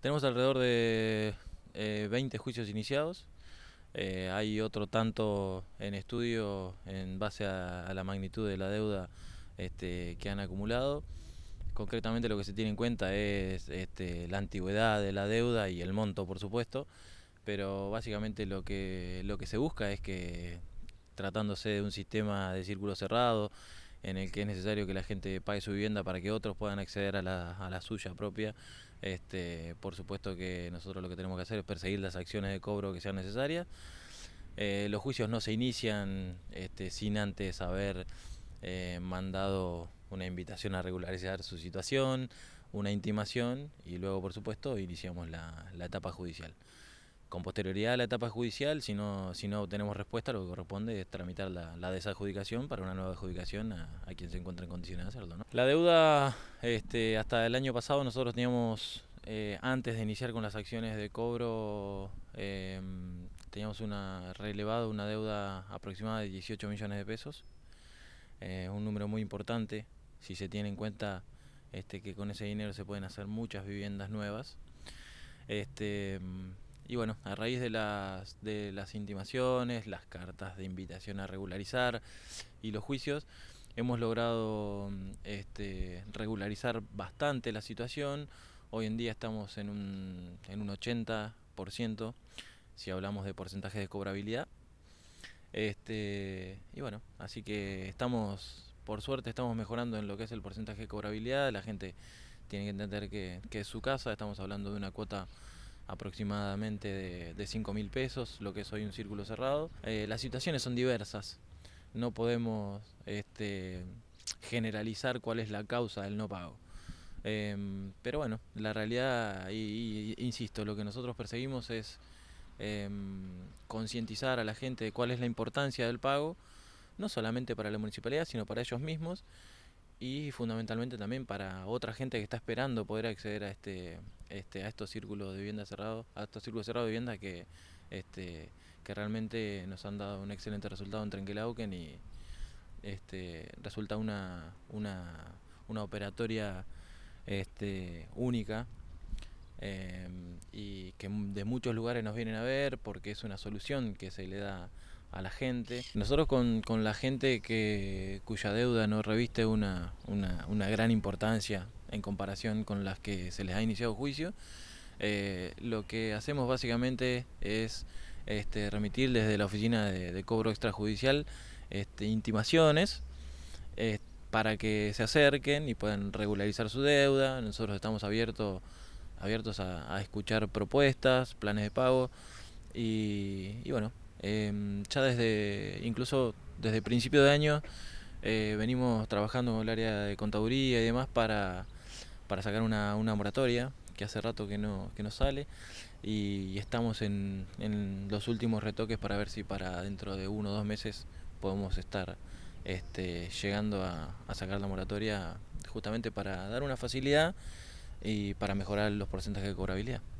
Tenemos alrededor de 20 eh, juicios iniciados. Eh, hay otro tanto en estudio en base a, la magnitud de la deuda este, que han acumulado. Concretamente lo que se tiene en cuenta es este, la antigüedad de la deuda y el monto, por supuesto, pero básicamente lo que, lo que se busca es que tratándose de un sistema de círculo cerrado, en el que es necesario que la gente pague su vivienda para que otros puedan acceder a la, a la suya propia. Este, por supuesto que nosotros lo que tenemos que hacer es perseguir las acciones de cobro que sean necesarias. Eh, los juicios no se inician este, sin antes haber eh, mandado una invitación a regularizar su situación, una intimación y luego, por supuesto, iniciamos la etapa judicial con posterioridad a la etapa judicial, si no, si obtenemos respuesta, lo que corresponde es tramitar la, desadjudicación para una nueva adjudicación a, quien se encuentra en condiciones de hacerlo. La deuda, este, hasta el año pasado nosotros teníamos, eh, antes de iniciar con las acciones de cobro, em, teníamos una una deuda aproximada de 18 millones de pesos, eh, un número muy importante, si se tiene en cuenta este, que con ese dinero se pueden hacer muchas viviendas nuevas. Este, em, y bueno, a raíz de las, de las intimaciones, las cartas de invitación a regularizar y los juicios, hemos logrado mm, este, regularizar bastante la situación. Hoy en día estamos en un, en un 80%, si hablamos de porcentaje de cobrabilidad. Este, y bueno, así que estamos, por suerte, estamos mejorando en lo que es el porcentaje de cobrabilidad. La gente tiene que entender que, que es su casa, estamos hablando de una cuota aproximadamente de, de 5 mil pesos, lo que es hoy un círculo cerrado. Eh, las situaciones son diversas, no podemos este, generalizar cuál es la causa del no pago. Em, pero bueno, la realidad, y, insisto, lo que nosotros perseguimos es em, concientizar a la gente de cuál es la importancia del pago, no solamente para la municipalidad, sino para ellos mismos y fundamentalmente también para otra gente que está esperando poder acceder a este, este, a estos círculos de vivienda cerrados, a estos círculos cerrados de vivienda que, este, que realmente nos han dado un excelente resultado en Trenquelauquen y este, resulta una, una, una operatoria este, única em, y que de muchos lugares nos vienen a ver porque es una solución que se le da a la gente. Nosotros con, con la gente que, cuya deuda no reviste una, una, una gran importancia en comparación con las que se les ha iniciado juicio. Eh, lo que hacemos básicamente es este, remitir desde la oficina de, cobro extrajudicial este, intimaciones eh, para que se acerquen y puedan regularizar su deuda. Nosotros estamos abiertos, abiertos a, escuchar propuestas, planes de pago y, bueno, em, ya desde incluso desde principio de año eh, venimos trabajando en el área de contaduría y demás para para sacar una, moratoria que hace rato que no, que no sale y, estamos en, los últimos retoques para ver si para dentro de uno o dos meses podemos estar este, llegando a, a sacar la moratoria justamente para dar una facilidad y para mejorar los porcentajes de cobrabilidad.